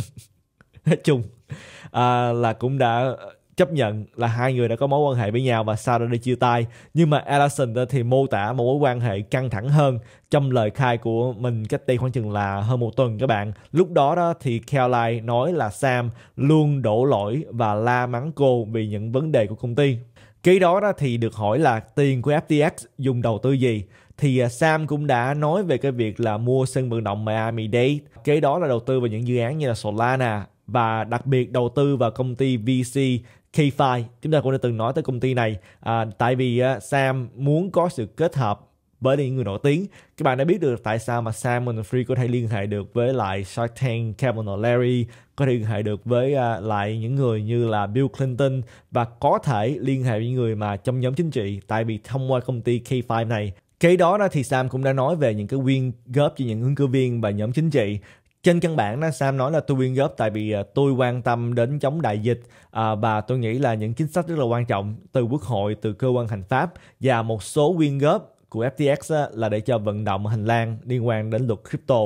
nói chung à, là cũng đã chấp nhận là hai người đã có mối quan hệ với nhau và sau đó đi chia tay nhưng mà Allison thì mô tả một mối quan hệ căng thẳng hơn trong lời khai của mình cách đây khoảng chừng là hơn một tuần các bạn lúc đó đó thì Caroline nói là Sam luôn đổ lỗi và la mắng cô vì những vấn đề của công ty Ký đó, đó thì được hỏi là tiền của FTX dùng đầu tư gì thì à, Sam cũng đã nói về cái việc là mua sân vận động Miami Dade. Kế đó là đầu tư vào những dự án như là Solana, và đặc biệt đầu tư vào công ty VC k chúng ta cũng đã từng nói tới công ty này à, tại vì uh, Sam muốn có sự kết hợp với những người nổi tiếng các bạn đã biết được tại sao mà Sam Free có thể liên hệ được với lại Shark Tank Kevin Larry có thể liên hệ được với uh, lại những người như là Bill Clinton và có thể liên hệ với những người mà trong nhóm chính trị tại vì thông qua công ty k này Kế đó đó thì Sam cũng đã nói về những cái quyên góp cho những ứng cử viên và nhóm chính trị trên căn bản đó, Sam nói là tôi quyên góp tại vì à, tôi quan tâm đến chống đại dịch à, và tôi nghĩ là những chính sách rất là quan trọng từ quốc hội, từ cơ quan hành pháp và một số quyên góp của FTX là để cho vận động hành lang liên quan đến luật crypto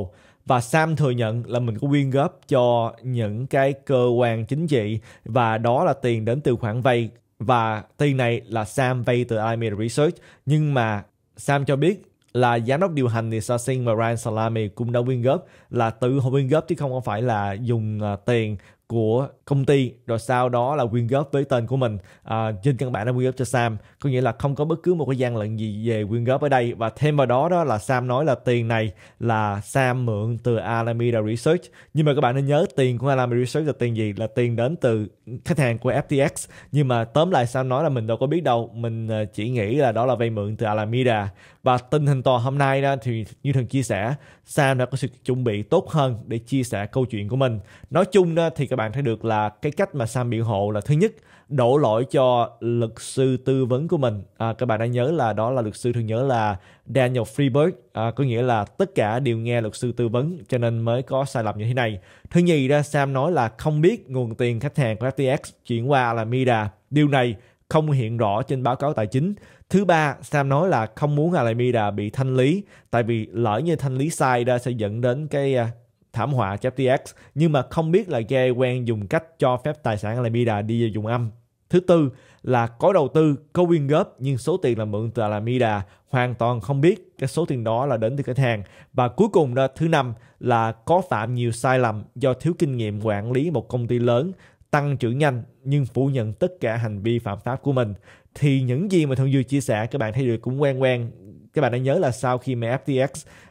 và Sam thừa nhận là mình có quyên góp cho những cái cơ quan chính trị và đó là tiền đến từ khoản vay và tiền này là Sam vay từ Alameda Research nhưng mà Sam cho biết là giám đốc điều hành thì Sasin và Ryan Salami cũng đã quyên góp là tự họ quyên góp chứ không phải là dùng à, tiền của công ty rồi sau đó là quyên góp với tên của mình à, trên căn bản là quyên góp cho Sam có nghĩa là không có bất cứ một cái gian lận gì về quyên góp ở đây và thêm vào đó đó là Sam nói là tiền này là Sam mượn từ Alameda Research nhưng mà các bạn nên nhớ tiền của Alameda Research là tiền gì là tiền đến từ khách hàng của FTX nhưng mà tóm lại Sam nói là mình đâu có biết đâu mình à, chỉ nghĩ là đó là vay mượn từ Alameda và tình hình tòa hôm nay đó thì như thường chia sẻ Sam đã có sự chuẩn bị tốt hơn để chia sẻ câu chuyện của mình nói chung đó thì các bạn thấy được là là cái cách mà Sam biện hộ là thứ nhất đổ lỗi cho luật sư tư vấn của mình à, các bạn đã nhớ là đó là luật sư thường nhớ là Daniel Freeberg à, có nghĩa là tất cả đều nghe luật sư tư vấn cho nên mới có sai lầm như thế này thứ nhì ra Sam nói là không biết nguồn tiền khách hàng của FTX chuyển qua là Mida điều này không hiện rõ trên báo cáo tài chính. Thứ ba, Sam nói là không muốn Alameda bị thanh lý, tại vì lỡ như thanh lý sai ra sẽ dẫn đến cái à, thảm họa FTX nhưng mà không biết là GA quen dùng cách cho phép tài sản Alameda đi dùng âm. Thứ tư là có đầu tư, có quyên góp nhưng số tiền là mượn từ Alameda hoàn toàn không biết cái số tiền đó là đến từ khách hàng. Và cuối cùng đó thứ năm là có phạm nhiều sai lầm do thiếu kinh nghiệm quản lý một công ty lớn tăng trưởng nhanh nhưng phủ nhận tất cả hành vi phạm pháp của mình thì những gì mà Thuận Duy chia sẻ các bạn thấy được cũng quen quen các bạn đã nhớ là sau khi mà FTX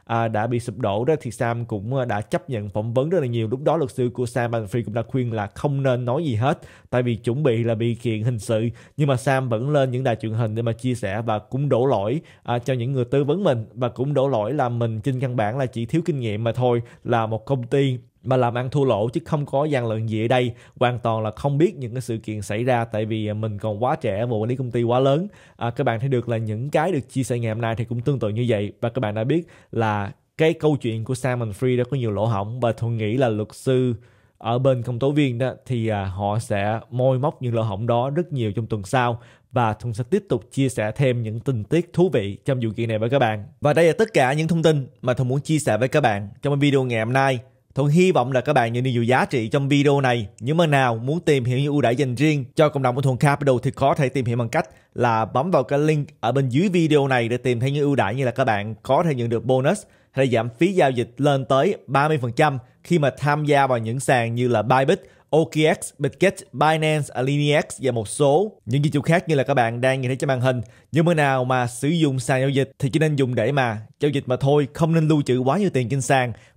À, đã bị sụp đổ đó thì Sam cũng ờ, đã chấp nhận phỏng vấn rất là nhiều lúc đó luật sư của Sam Bankman-Fried cũng đã khuyên là không nên nói gì hết tại vì chuẩn bị là bị kiện hình sự nhưng mà Sam vẫn lên những đài truyền hình để mà chia sẻ và cũng đổ lỗi à, cho những người tư vấn mình và cũng đổ lỗi là mình trên căn bản là chỉ thiếu kinh nghiệm mà thôi là một công ty mà làm ăn thua lỗ chứ không có gian lận gì ở đây hoàn toàn là không biết những cái sự kiện xảy ra tại vì à, mình còn quá trẻ và quản lý công ty quá lớn à, các bạn thấy được là những cái được chia sẻ ngày hôm nay thì cũng tương tự như vậy và các bạn đã biết là cái câu chuyện của Simon Free đã có nhiều lỗ hỏng và thuận nghĩ là luật sư ở bên công tố viên đó thì à, họ sẽ môi móc những lỗ hỏng đó rất nhiều trong tuần sau và Thuận sẽ tiếp tục chia sẻ thêm những tình tiết thú vị trong vụ kiện này với các bạn. Và đây là tất cả những thông tin mà Thuận muốn chia sẻ với các bạn trong video ngày hôm nay. Thuận hy vọng là các bạn nhận được nhiều giá trị trong video này. Nhưng mà nào muốn tìm hiểu những ưu đãi dành riêng cho cộng đồng của Thuận Capital thì có thể tìm hiểu bằng cách là bấm vào cái link ở bên dưới video này để tìm thấy những ưu đãi như là các bạn có thể nhận được bonus hay giảm phí giao dịch lên tới 30% khi mà tham gia vào những sàn như là Bybit, OKX, Bitget, Binance, AlineX và một số những dịch vụ khác như là các bạn đang nhìn thấy trên màn hình. Nhưng mà nào mà sử dụng sàn giao dịch thì chỉ nên dùng để mà giao dịch mà thôi, không nên lưu trữ quá nhiều tiền trên sàn